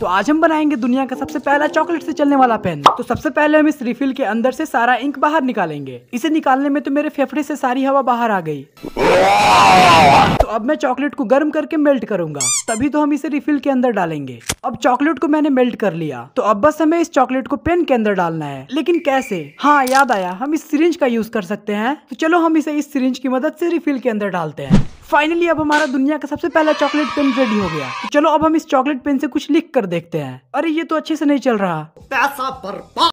तो आज हम बनाएंगे दुनिया का सबसे पहला चॉकलेट से चलने वाला पेन तो सबसे पहले हम इस रिफिल के अंदर से सारा इंक बाहर निकालेंगे इसे निकालने में तो मेरे फेफड़े से सारी हवा बाहर आ गई अब मैं चॉकलेट को गर्म करके मेल्ट करूंगा तभी तो हम इसे रिफिल के अंदर डालेंगे अब चॉकलेट को मैंने मेल्ट कर लिया तो अब बस हमें इस चॉकलेट को पेन के अंदर डालना है लेकिन कैसे हाँ याद आया हम इस सिरिंज का यूज कर सकते हैं तो चलो हम इसे इस सिरिंज की मदद से रिफिल के अंदर डालते हैं फाइनली अब हमारा दुनिया का सबसे पहला चॉकलेट पेन रेडी हो गया तो चलो अब हम इस चॉकलेट पेन से कुछ लिख कर देखते हैं अरे ये तो अच्छे से नहीं चल रहा पैसा